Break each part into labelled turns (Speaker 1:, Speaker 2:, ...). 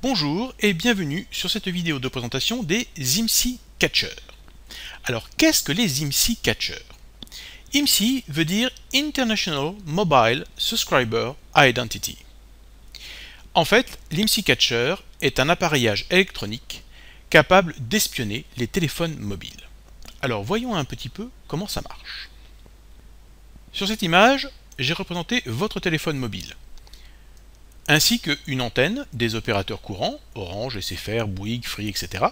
Speaker 1: Bonjour et bienvenue sur cette vidéo de présentation des IMSI Catchers. Alors qu'est-ce que les IMSI Catchers IMSI veut dire International Mobile Subscriber Identity. En fait, l'IMSI Catcher est un appareillage électronique capable d'espionner les téléphones mobiles. Alors voyons un petit peu comment ça marche. Sur cette image, j'ai représenté votre téléphone mobile ainsi qu'une antenne des opérateurs courants, Orange, SFR, Bouygues, Free, etc.,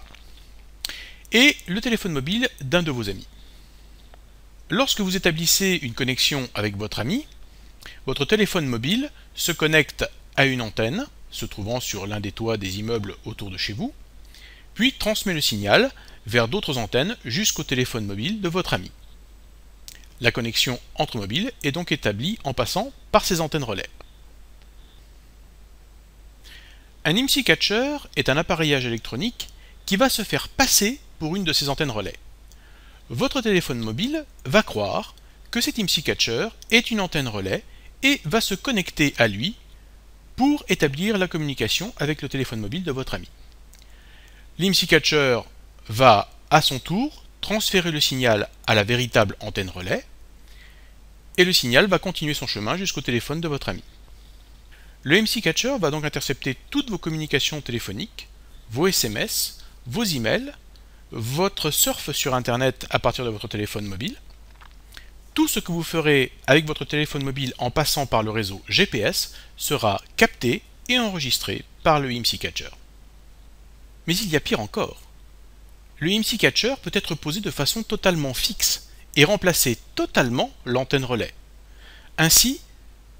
Speaker 1: et le téléphone mobile d'un de vos amis. Lorsque vous établissez une connexion avec votre ami, votre téléphone mobile se connecte à une antenne se trouvant sur l'un des toits des immeubles autour de chez vous, puis transmet le signal vers d'autres antennes jusqu'au téléphone mobile de votre ami. La connexion entre mobiles est donc établie en passant par ces antennes relais. Un IMSI catcher est un appareillage électronique qui va se faire passer pour une de ces antennes relais. Votre téléphone mobile va croire que cet IMSI catcher est une antenne relais et va se connecter à lui pour établir la communication avec le téléphone mobile de votre ami. L'IMSI catcher va à son tour transférer le signal à la véritable antenne relais et le signal va continuer son chemin jusqu'au téléphone de votre ami. Le MC Catcher va donc intercepter toutes vos communications téléphoniques, vos SMS, vos emails, votre surf sur Internet à partir de votre téléphone mobile, tout ce que vous ferez avec votre téléphone mobile en passant par le réseau GPS sera capté et enregistré par le IMSI Catcher. Mais il y a pire encore. Le IMSI Catcher peut être posé de façon totalement fixe et remplacer totalement l'antenne relais. Ainsi,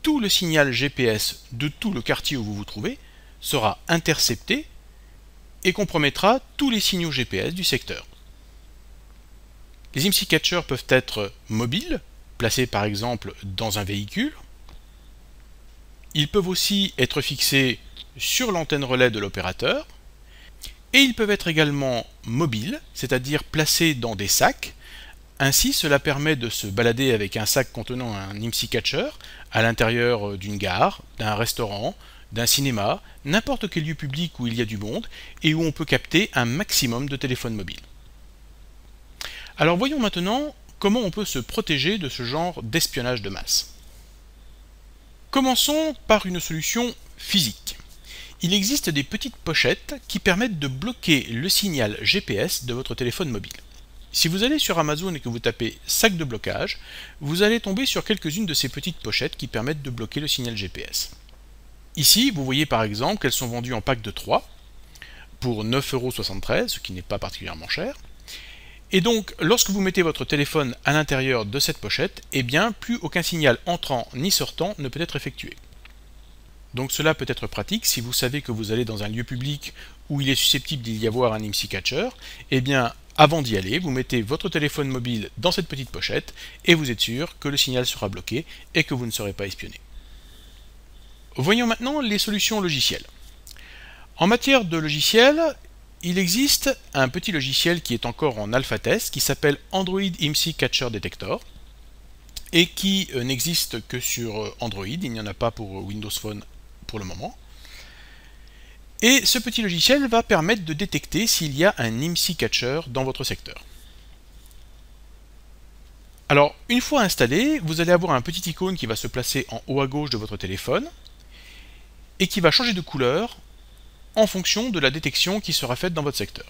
Speaker 1: tout le signal GPS de tout le quartier où vous vous trouvez sera intercepté et compromettra tous les signaux GPS du secteur. Les IMSI catchers peuvent être mobiles, placés par exemple dans un véhicule. Ils peuvent aussi être fixés sur l'antenne relais de l'opérateur. Et ils peuvent être également mobiles, c'est-à-dire placés dans des sacs ainsi, cela permet de se balader avec un sac contenant un IMSI Catcher à l'intérieur euh, d'une gare, d'un restaurant, d'un cinéma, n'importe quel lieu public où il y a du monde et où on peut capter un maximum de téléphones mobiles. Alors voyons maintenant comment on peut se protéger de ce genre d'espionnage de masse. Commençons par une solution physique. Il existe des petites pochettes qui permettent de bloquer le signal GPS de votre téléphone mobile. Si vous allez sur Amazon et que vous tapez sac de blocage, vous allez tomber sur quelques-unes de ces petites pochettes qui permettent de bloquer le signal GPS. Ici, vous voyez par exemple qu'elles sont vendues en pack de 3 pour 9,73€, ce qui n'est pas particulièrement cher. Et donc, lorsque vous mettez votre téléphone à l'intérieur de cette pochette, eh bien, plus aucun signal entrant ni sortant ne peut être effectué. Donc cela peut être pratique si vous savez que vous allez dans un lieu public où il est susceptible d'y avoir un IMSI catcher, eh bien avant d'y aller, vous mettez votre téléphone mobile dans cette petite pochette et vous êtes sûr que le signal sera bloqué et que vous ne serez pas espionné. Voyons maintenant les solutions logicielles. En matière de logiciels, il existe un petit logiciel qui est encore en alpha test qui s'appelle Android IMSI Catcher Detector et qui euh, n'existe que sur euh, Android, il n'y en a pas pour euh, Windows Phone pour le moment. Et ce petit logiciel va permettre de détecter s'il y a un IMSI catcher dans votre secteur. Alors, une fois installé, vous allez avoir un petit icône qui va se placer en haut à gauche de votre téléphone et qui va changer de couleur en fonction de la détection qui sera faite dans votre secteur.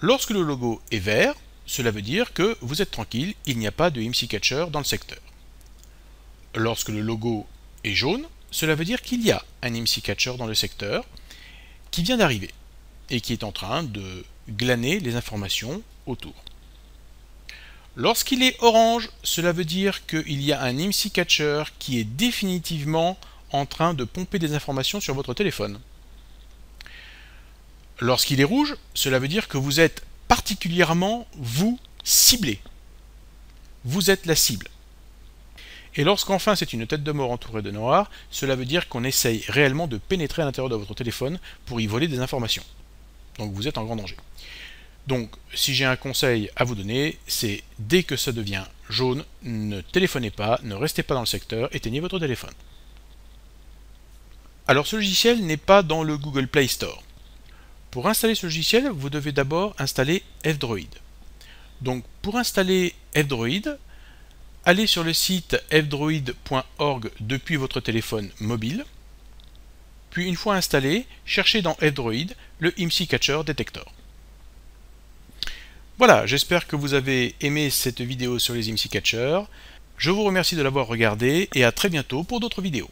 Speaker 1: Lorsque le logo est vert, cela veut dire que vous êtes tranquille, il n'y a pas de IMSI catcher dans le secteur. Lorsque le logo est jaune, cela veut dire qu'il y a un IMSI catcher dans le secteur qui vient d'arriver et qui est en train de glaner les informations autour. Lorsqu'il est orange, cela veut dire qu'il y a un MC catcher qui est définitivement en train de pomper des informations sur votre téléphone. Lorsqu'il est rouge, cela veut dire que vous êtes particulièrement, vous, ciblé. Vous êtes la cible. Et lorsqu'enfin c'est une tête de mort entourée de noir, cela veut dire qu'on essaye réellement de pénétrer à l'intérieur de votre téléphone pour y voler des informations. Donc vous êtes en grand danger. Donc si j'ai un conseil à vous donner, c'est dès que ça devient jaune, ne téléphonez pas, ne restez pas dans le secteur, éteignez votre téléphone. Alors ce logiciel n'est pas dans le Google Play Store. Pour installer ce logiciel, vous devez d'abord installer F-Droid. Donc pour installer F-Droid, allez sur le site fdroid.org depuis votre téléphone mobile. Puis une fois installé, cherchez dans fdroid le IMSI Catcher Detector. Voilà, j'espère que vous avez aimé cette vidéo sur les IMSI Catchers. Je vous remercie de l'avoir regardée et à très bientôt pour d'autres vidéos.